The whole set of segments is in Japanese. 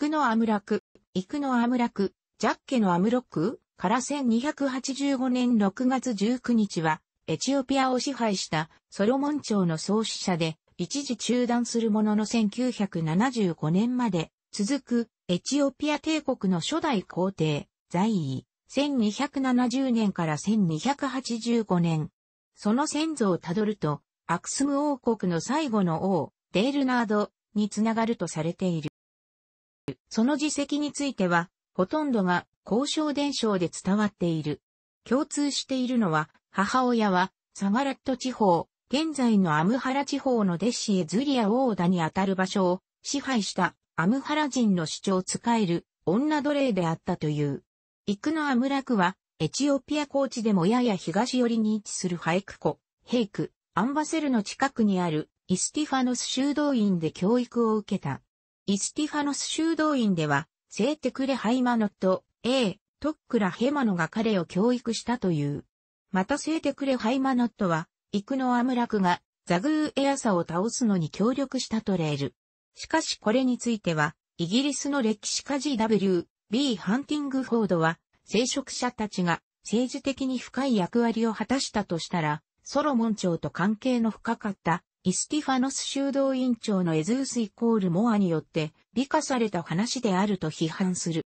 クノアムラク、クノアムラク、ジャッケのアムロックから1285年6月19日は、エチオピアを支配したソロモン朝の創始者で、一時中断するものの1975年まで続くエチオピア帝国の初代皇帝、在位、1270年から1285年。その先祖をたどると、アクスム王国の最後の王、デールナードにつながるとされている。その自責については、ほとんどが交渉伝承で伝わっている。共通しているのは、母親は、サガラット地方、現在のアムハラ地方の弟子エズリアオーダにあたる場所を支配したアムハラ人の主張を使える女奴隷であったという。イクノアムラクは、エチオピア高地でもやや東寄りに位置するハイク湖、ヘイク、アンバセルの近くにあるイスティファノス修道院で教育を受けた。イスティファノス修道院では、セーテクレハイマノット、A、トックラヘマノが彼を教育したという。またセーテクレハイマノットは、イクノアムラクがザグーエアサを倒すのに協力したとレール。しかしこれについては、イギリスの歴史家 GW、B. ハンティングフォードは、聖職者たちが政治的に深い役割を果たしたとしたら、ソロモン朝と関係の深かったイスティファノス修道院長のエズースイコールモアによって美化された話であると批判する。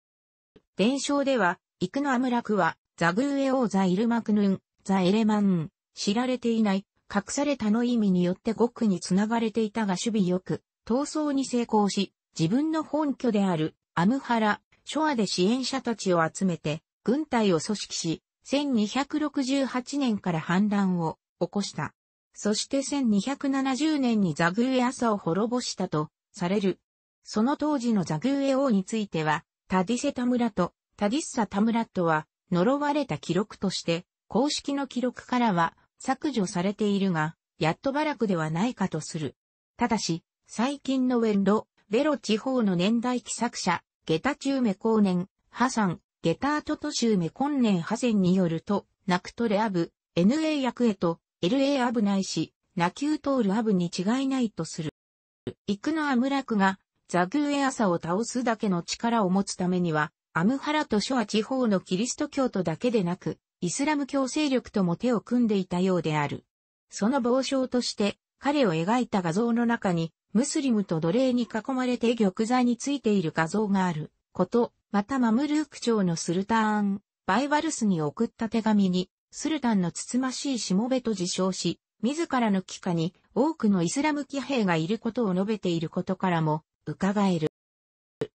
伝承では、イクノアムラクは、ザグーエオーザイルマクヌン、ザエレマン、知られていない、隠されたの意味によって国につながれていたが守備よく、闘争に成功し、自分の本拠である、アムハラ、ショアで支援者たちを集めて、軍隊を組織し、1268年から反乱を起こした。そして1270年にザグーエ朝を滅ぼしたと、される。その当時のザグーエ王については、タディセタムラト、タディッサタムラトは、呪われた記録として、公式の記録からは削除されているが、やっとバラクではないかとする。ただし、最近のウェンロ、ベロ地方の年代記作者、ゲタチューメ後年、ハサン、ゲタートト州メ今年ハセンによると、ナクトレアブ、NA 役へと、LA 危ないし、ナキュートール危に違いないとする。イクノアムラクがザグーエアサを倒すだけの力を持つためには、アムハラとショア地方のキリスト教徒だけでなく、イスラム教勢力とも手を組んでいたようである。その傍聴として、彼を描いた画像の中に、ムスリムと奴隷に囲まれて玉座についている画像があること、またマムルーク朝のスルターン、バイバルスに送った手紙に、スルタンのつつましいしもべと自称し、自らの帰化に多くのイスラム騎兵がいることを述べていることからも伺える。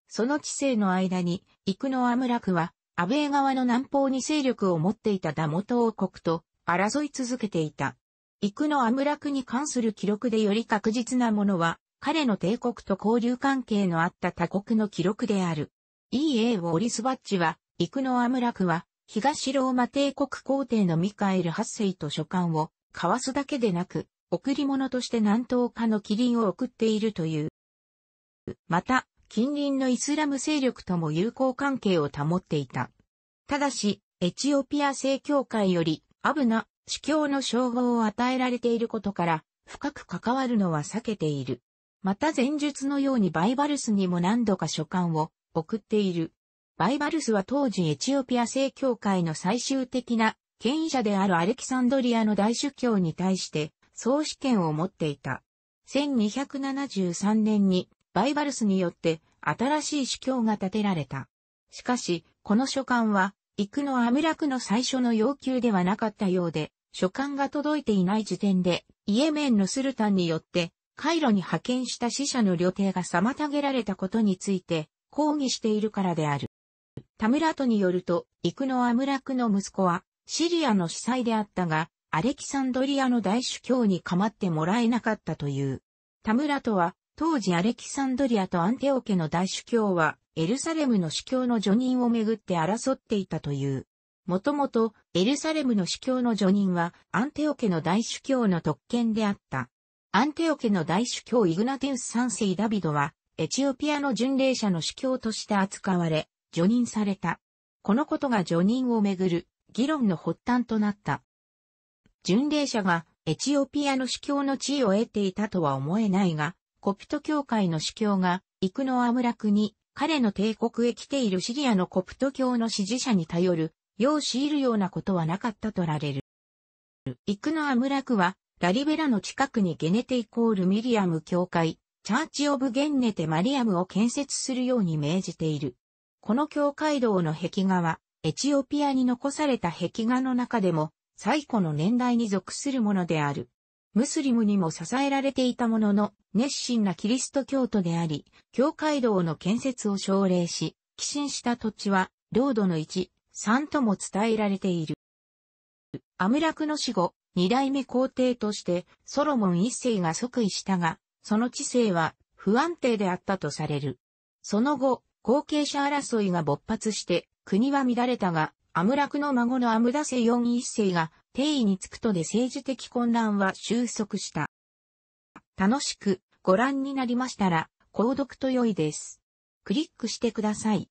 その知性の間に、イクノアムラクは、安倍側の南方に勢力を持っていたダモト王国と争い続けていた。イクノアムラクに関する記録でより確実なものは、彼の帝国と交流関係のあった他国の記録である。E.A. ウォリスバッジは、クノアムラクは、東ローマ帝国皇帝のミカエル8世と書簡を交わすだけでなく、贈り物として南東化のキリンを送っているという。また、近隣のイスラム勢力とも友好関係を保っていた。ただし、エチオピア正教会より、アブナ、主教の称号を与えられていることから、深く関わるのは避けている。また前述のようにバイバルスにも何度か書簡を送っている。バイバルスは当時エチオピア正教会の最終的な権威者であるアレキサンドリアの大主教に対して総主権を持っていた。1273年にバイバルスによって新しい主教が建てられた。しかし、この書簡は、くのアムラクの最初の要求ではなかったようで、書簡が届いていない時点で、イエメンのスルタンによって、カイロに派遣した死者の旅程が妨げられたことについて、抗議しているからである。田村とによると、イクノアムラクの息子は、シリアの司祭であったが、アレキサンドリアの大主教に構ってもらえなかったという。田村とは、当時アレキサンドリアとアンテオ家の大主教は、エルサレムの主教の助任をめぐって争っていたという。もともと、エルサレムの主教の助任は、アンテオ家の大主教の特権であった。アンテオ家の大主教イグナテウス3世ダビドは、エチオピアの巡礼者の主教として扱われ、除任された。このことが除任をめぐる議論の発端となった。巡礼者がエチオピアの司教の地位を得ていたとは思えないが、コプト教会の司教がイクノアクに彼の帝国へ来ているシリアのコプト教の支持者に頼る、よう強いるようなことはなかったとられる。イクノアラクは、ラリベラの近くにゲネテイコールミリアム教会、チャーチオブゲンネテマリアムを建設するように命じている。この教会堂の壁画は、エチオピアに残された壁画の中でも、最古の年代に属するものである。ムスリムにも支えられていたものの、熱心なキリスト教徒であり、教会堂の建設を奨励し、寄進した土地は、領土の1、3とも伝えられている。アムラクの死後、二代目皇帝として、ソロモン一世が即位したが、その知性は不安定であったとされる。その後、後継者争いが勃発して、国は乱れたが、アムラクの孫のアムダセ4。1一世が定位につくとで政治的混乱は収束した。楽しくご覧になりましたら、購読と良いです。クリックしてください。